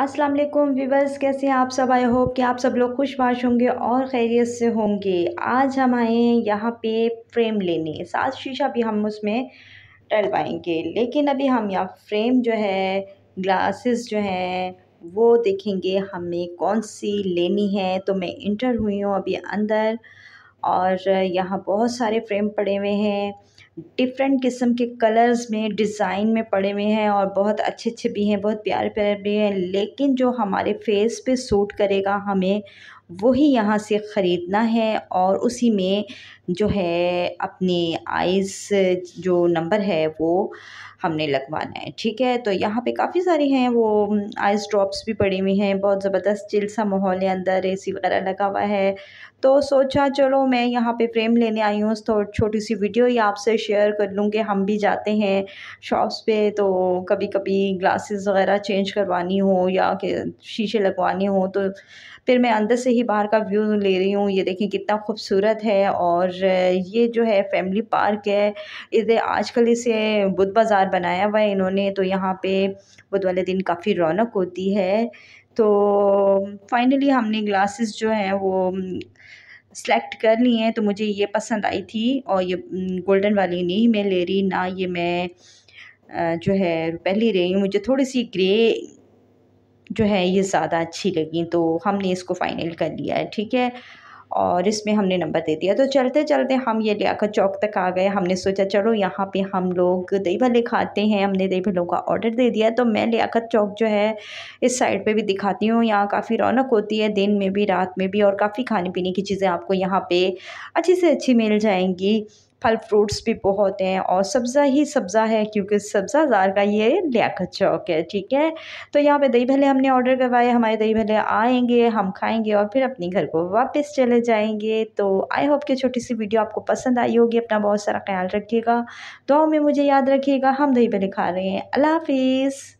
अस्सलाम वालेकुम व्यूवर्स कैसे हैं आप सब आई होप कि आप सब लोग खुशबाश होंगे और खैरियत से होंगे आज हम आए हैं यहाँ पे फ्रेम लेने सात शीशा भी हम उसमें डलवाएंगे लेकिन अभी हम यहाँ फ्रेम जो है ग्लासेस जो हैं वो देखेंगे हमें कौन सी लेनी है तो मैं इंटर हुई हूँ अभी अंदर और यहाँ बहुत सारे फ्रेम पड़े हुए हैं डिफरेंट किस्म के कलर्स में डिज़ाइन में पड़े हुए हैं और बहुत अच्छे अच्छे भी हैं बहुत प्यारे प्यारे भी हैं लेकिन जो हमारे फेस पे सूट करेगा हमें वही यहाँ से ख़रीदना है और उसी में जो है अपनी आइस जो नंबर है वो हमने लगवाना है ठीक है तो यहाँ पे काफ़ी सारी हैं वो आइस ड्रॉप्स भी पड़ी हुई हैं बहुत ज़बरदस्त चिल सा माहौल है अंदर एसी वगैरह लगा हुआ है तो सोचा चलो मैं यहाँ पे फ्रेम लेने आई हूँ तो छोटी सी वीडियो ही आपसे शेयर कर लूँ कि हम भी जाते हैं शॉप्स पे तो कभी कभी ग्लासेस वगैरह चेंज करवानी हो या कि शीशे लगवाने हो तो फिर मैं अंदर से ही बाहर का व्यू ले रही हूँ ये देखें कितना खूबसूरत है और ये जो है फैमिली पार्क है इसे आजकल इसे बुध बाज़ार बनाया हुआ है इन्होंने तो यहाँ पे बुध वाले दिन काफ़ी रौनक होती है तो फाइनली हमने ग्लासेस जो हैं वो सेलेक्ट कर ली हैं तो मुझे ये पसंद आई थी और ये गोल्डन वाली नहीं मैं ले रही ना ये मैं जो है पहली रही हूँ मुझे थोड़ी सी ग्रे जो है ये ज़्यादा अच्छी लगी तो हमने इसको फ़ाइनल कर लिया है ठीक है और इसमें हमने नंबर दे दिया तो चलते चलते हम ये लियाकत चौक तक आ गए हमने सोचा चलो यहाँ पे हम लोग दही भले खाते हैं हमने दही भलों का ऑर्डर दे दिया तो मैं लियाकत चौक जो है इस साइड पे भी दिखाती हूँ यहाँ काफ़ी रौनक होती है दिन में भी रात में भी और काफ़ी खाने पीने की चीज़ें आपको यहाँ पर अच्छी से अच्छी मिल जाएंगी फल फ्रूट्स भी बहुत हैं और सब्ज़ा ही सब्ज़ा है क्योंकि सब्ज़ा ज़ार का ये लियाकत चौक है ठीक है तो यहाँ पे दही भले हमने ऑर्डर करवाए हमारे दही भले आएंगे हम खाएंगे और फिर अपने घर को वापस चले जाएंगे तो आई होप कि छोटी सी वीडियो आपको पसंद आई होगी अपना बहुत सारा ख्याल रखिएगा दो में मुझे याद रखिएगा हम दही भले खा रहे हैं अल्लाह हाफिज़